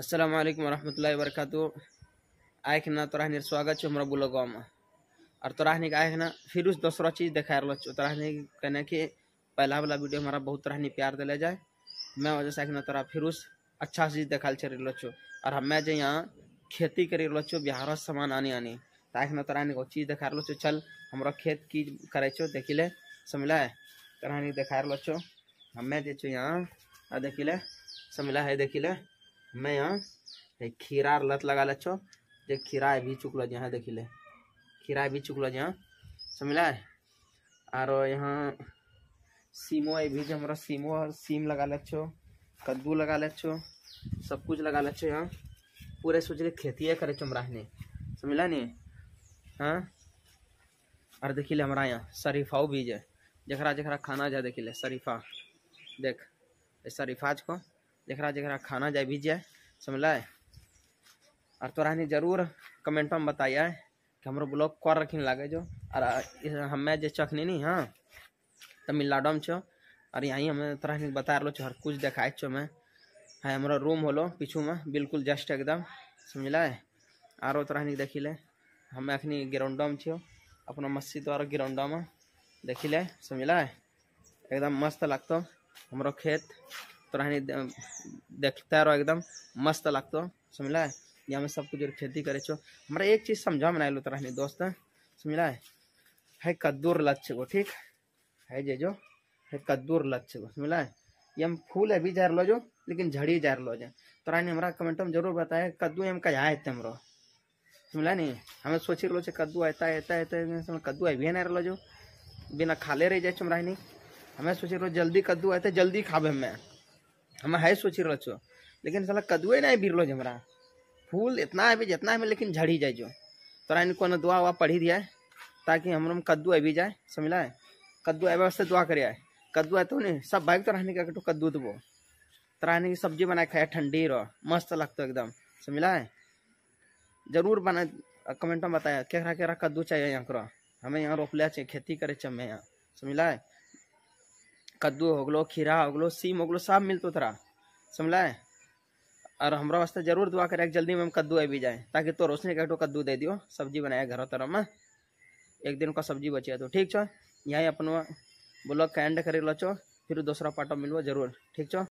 अस्सलाम वालेकुम वरहमतुल्लाहि वबरकातु आयखना तोराहनी स्वागत छ हमरा बुलो गाँव में और तोरा के आयखना फिर उस दूसरा चीज़ दिखा रहा छो तोराहनी कने की पहला वाला वीडियो हमारा बहुत तोराहनी प्यार दिले जाए मैं वजह से आखिना तोरा फिर उस अच्छा चीज़ चल चलो छो और हम मैं जो यहाँ खेती करी रहा छो बिहार सामान आनी आनी तो आखिना तोरा चीज़ देखा रहा छो चल हमारा खेत की करे छो देखी ले समझला है तोराहनी दिखा रहा छो हमें जो यहाँ देखी ले समझला है देखी ले मैं यहाँ खीरा लत लगा लो जो खीरा भी चुकल यहाँ देखी ले खीरा भी चुकल यहाँ समझला है और यहाँ सीमो भी जो हमारा सीमो और सीम लगा लो कद्दू लगा लो सब कुछ लगा लो यहाँ पूरे सोच रहे खेती है करे चुमरा ने समझला नहीं हाँ और देखी ले हमारा यहाँ शरीफाओ बीज है जखरा जखरा खाना जाए देखी ले शरीफा देख शरीफाज को जरा जरा खाना जाए भी जाए समझल और तोरा जरूर कमेंट में बताइए कि हमारे ब्लॉग कर रखी लागे जो और हमें जो चखनी नहीं हाँ तमिलनाडु में छो और यहीं हमें तोरा बता रहा छो हर कुछ देखा छो मैं हाँ हमारे रूम होलो पीछू में बिल्कुल जस्ट एकदम समझल आरो तोरा देखी ले हमें अखनी ग्राउंड में छो अपना मस्जिद और तो ग्राउंड में देखी ले समझल एकदम मस्त लगत हमारो खेत तोरानी देखते रहो एकदम मस्त लगत समझला यहाँ में सब कुछ खेती करे छो हमारा एक चीज समझा में आयलो तोरानी दोस्त समझला है कद्दूर लक्ष्य छो ठीक है जे जो है कद्दूर लक्ष्य छो समझला ये हम फूल अभी जा लो जो लेकिन झड़ी जा लो जो तोरानी हमारा कमेंट में जरूर बताए कद्दू हम कहा है हमरो समझला नहीं हमें सोचे लो छे कद्दू आता आता आता कद्दू अभी नहीं रहो जो बिना खाले रह जाए हमें सोच लो जल्दी कद्दू आते जल्दी खाबे हमें हम है सोच रहो छो लेकिन साला कदुए नहीं बिरलो जमरा फूल इतना है जितना है लेकिन झड़ी जाए जो तोरा इनको ना दुआ हुआ पढ़ी दिया है ताकि हम में कद्दू अभी जाए समझला है कद्दू आए वास्ते दुआ करे आए कद्दू आए तो नहीं सब भाई तो रहने का तो कद्दू तो तोरा की सब्जी बना खाए ठंडी रहो मस्त लगता एकदम समझला है जरूर बना कमेंट में बताया क्या कद्दू चाहिए यहाँ करो हमें यहाँ रोप लिया चाहिए खेती करे चम्मे यहाँ समझला है कद्दू हो गलो खीरा गलो सीम गलो सब मिलतो तोरा समझला है और हमारा वास्ते जरूर दुआ करे जल्दी में हम कद्दू भी जाए ताकि तो रोशनी का कद्दू दे दियो सब्जी बनाए घर तरह में एक दिन का सब्जी बचे तो ठीक छो यहीं अपनों ब्लॉग का एंड करे लो छो फिर दूसरा पार्ट मिलो जरूर ठीक छो